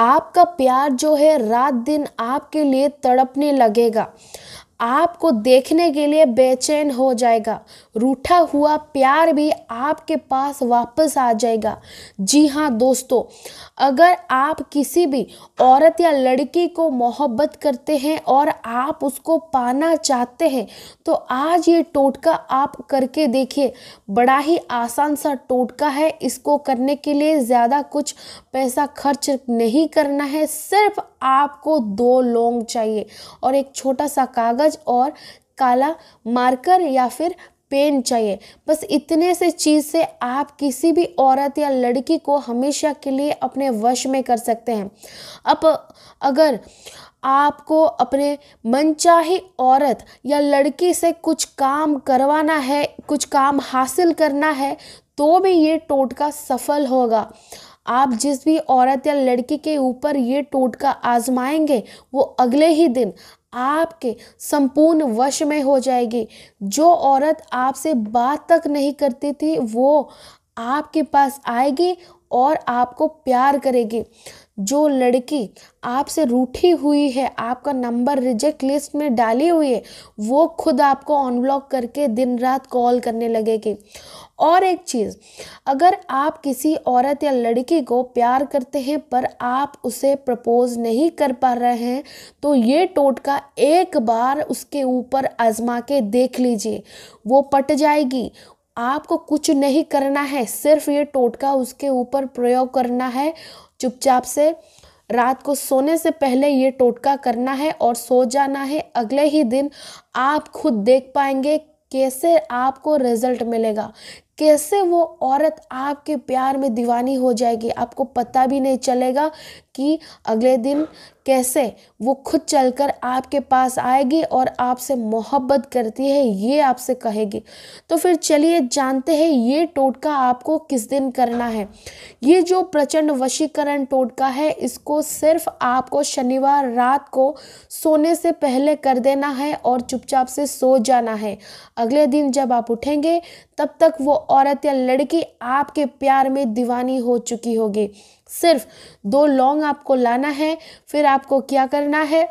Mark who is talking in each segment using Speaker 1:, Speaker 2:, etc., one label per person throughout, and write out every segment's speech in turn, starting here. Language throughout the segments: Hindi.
Speaker 1: आपका प्यार जो है रात दिन आपके लिए तड़पने लगेगा आपको देखने के लिए बेचैन हो जाएगा रूठा हुआ प्यार भी आपके पास वापस आ जाएगा जी हाँ दोस्तों अगर आप किसी भी औरत या लड़की को मोहब्बत करते हैं और आप उसको पाना चाहते हैं तो आज ये टोटका आप करके देखिए बड़ा ही आसान सा टोटका है इसको करने के लिए ज़्यादा कुछ पैसा खर्च नहीं करना है सिर्फ आपको दो लौंग चाहिए और एक छोटा सा कागज़ और काला मार्कर या फिर पेन चाहिए बस इतने से चीज़ से आप किसी भी औरत या लड़की को हमेशा के लिए अपने वश में कर सकते हैं अब अगर आपको अपने मनचाही औरत या लड़की से कुछ काम करवाना है कुछ काम हासिल करना है तो भी ये टोटका सफल होगा आप जिस भी औरत या लड़की के ऊपर ये टोटका आजमाएंगे वो अगले ही दिन आपके संपूर्ण वश में हो जाएगी जो औरत आपसे बात तक नहीं करती थी वो आपके पास आएगी और आपको प्यार करेगी जो लड़की आपसे रूठी हुई है आपका नंबर रिजेक्ट लिस्ट में डाली हुई है वो खुद आपको अनब्लॉक करके दिन रात कॉल करने लगेगी और एक चीज़ अगर आप किसी औरत या लड़की को प्यार करते हैं पर आप उसे प्रपोज नहीं कर पा रहे हैं तो ये टोटका एक बार उसके ऊपर आजमा के देख लीजिए वो पट जाएगी आपको कुछ नहीं करना है सिर्फ ये टोटका उसके ऊपर प्रयोग करना है चुपचाप से रात को सोने से पहले ये टोटका करना है और सो जाना है अगले ही दिन आप खुद देख पाएंगे कैसे आपको रिजल्ट मिलेगा कैसे वो औरत आपके प्यार में दीवानी हो जाएगी आपको पता भी नहीं चलेगा कि अगले दिन कैसे वो खुद चलकर आपके पास आएगी और आपसे मोहब्बत करती है ये आपसे कहेगी तो फिर चलिए जानते हैं ये टोटका आपको किस दिन करना है ये जो प्रचंड वशीकरण टोटका है इसको सिर्फ आपको शनिवार रात को सोने से पहले कर देना है और चुपचाप से सो जाना है अगले दिन जब आप उठेंगे तब तक वो औरत या लड़की आपके प्यार में दीवानी हो चुकी होगी सिर्फ दो लौंग आपको लाना है फिर आपको क्या करना है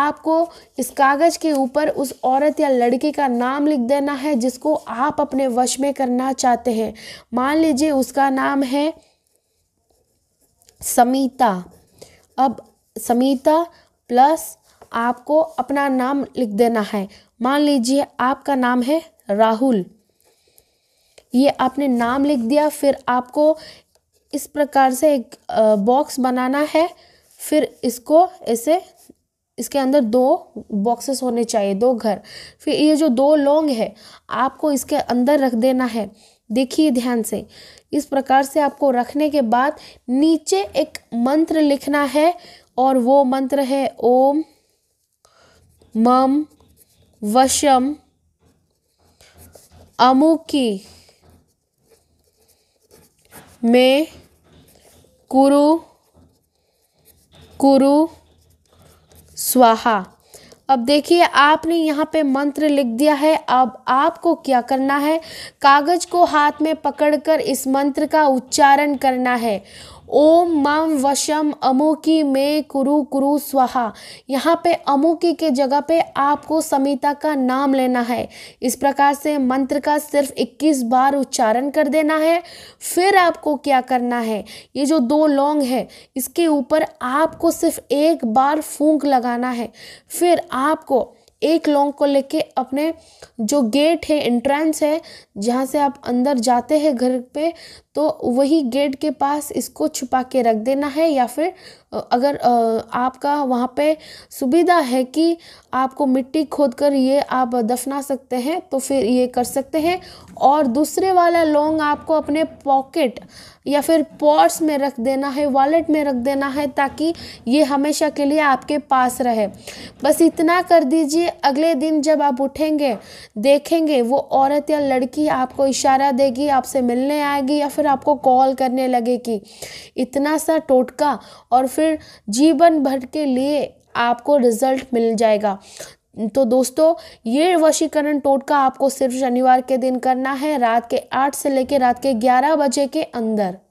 Speaker 1: आपको इस कागज़ के ऊपर उस औरत या लड़की का नाम लिख देना है जिसको आप अपने वश में करना चाहते हैं मान लीजिए उसका नाम है समीता अब समीता प्लस आपको अपना नाम लिख देना है मान लीजिए आपका नाम है राहुल ये आपने नाम लिख दिया फिर आपको इस प्रकार से एक बॉक्स बनाना है फिर इसको ऐसे इसके अंदर दो बॉक्सेस होने चाहिए दो घर फिर ये जो दो लौंग है आपको इसके अंदर रख देना है देखिए ध्यान से इस प्रकार से आपको रखने के बाद नीचे एक मंत्र लिखना है और वो मंत्र है ओम मम वशम अमुकी में कुरु कुरु स्वाहा अब देखिए आपने यहाँ पे मंत्र लिख दिया है अब आपको क्या करना है कागज़ को हाथ में पकड़कर इस मंत्र का उच्चारण करना है ओम माम वशम अमोकी में कुरु कुरु स्वाहा यहाँ पे अमोकी के जगह पे आपको समिता का नाम लेना है इस प्रकार से मंत्र का सिर्फ 21 बार उच्चारण कर देना है फिर आपको क्या करना है ये जो दो लौंग है इसके ऊपर आपको सिर्फ एक बार फूंक लगाना है फिर आपको एक लॉन्ग को लेके अपने जो गेट है एंट्रेंस है जहाँ से आप अंदर जाते हैं घर पे तो वही गेट के पास इसको छुपा के रख देना है या फिर अगर आपका वहाँ पे सुविधा है कि आपको मिट्टी खोद कर ये आप दफना सकते हैं तो फिर ये कर सकते हैं और दूसरे वाला लौंग आपको अपने पॉकेट या फिर पर्स में रख देना है वॉलेट में रख देना है ताकि ये हमेशा के लिए आपके पास रहे बस इतना कर दीजिए अगले दिन जब आप उठेंगे देखेंगे वो औरत या लड़की आपको इशारा देगी आपसे मिलने आएगी या फिर आपको कॉल करने लगेगी इतना सा टोटका और फिर जीवन भर के लिए आपको रिजल्ट मिल जाएगा तो दोस्तों ये वशीकरण टोटका आपको सिर्फ शनिवार के दिन करना है रात के आठ से लेकर रात के ग्यारह बजे के अंदर